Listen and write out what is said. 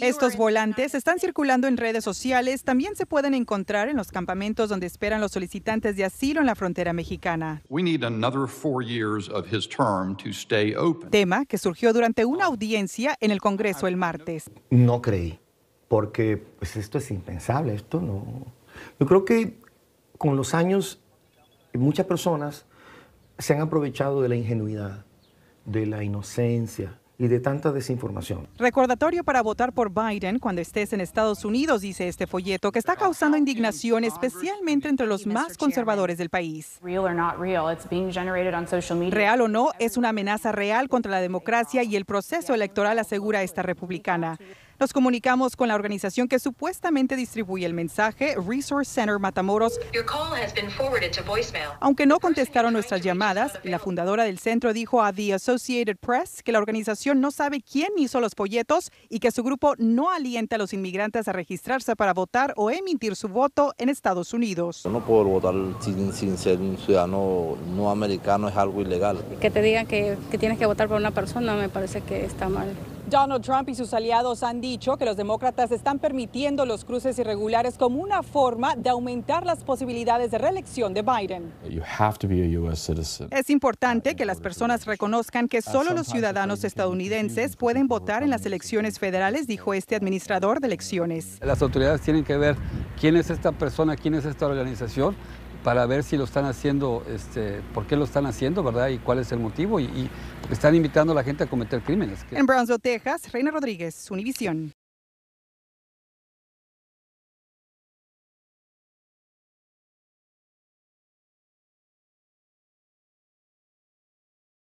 Estos volantes están circulando en redes sociales, también se pueden encontrar en los campamentos donde esperan los solicitantes de asilo en la frontera mexicana. Tema que surgió durante una audiencia en el Congreso el martes. No creí, porque pues esto es impensable, esto no. Yo creo que con los años muchas personas se han aprovechado de la ingenuidad de la inocencia y de tanta desinformación. Recordatorio para votar por Biden cuando estés en Estados Unidos, dice este folleto, que está causando indignación especialmente entre los más conservadores del país. Real o no, es una amenaza real contra la democracia y el proceso electoral, asegura esta republicana. Nos comunicamos con la organización que supuestamente distribuye el mensaje, Resource Center Matamoros. Aunque no contestaron nuestras llamadas, la fundadora del centro dijo a The Associated Press que la organización no sabe quién hizo los folletos y que su grupo no alienta a los inmigrantes a registrarse para votar o emitir su voto en Estados Unidos. No puedo votar sin, ser un ciudadano no americano, es algo ilegal. Que te digan que, que tienes que votar por una persona me parece que está mal. Donald Trump y sus aliados han dicho que los demócratas están permitiendo los cruces irregulares como una forma de aumentar las posibilidades de reelección de Biden. Es importante que las personas reconozcan que solo los ciudadanos estadounidenses pueden votar en las elecciones federales, dijo este administrador de elecciones. Las autoridades tienen que ver quién es esta persona, quién es esta organización para ver si lo están haciendo, este, por qué lo están haciendo, ¿verdad? Y cuál es el motivo. Y, y están invitando a la gente a cometer crímenes. En Brownsville, Texas, Reina Rodríguez, Univisión.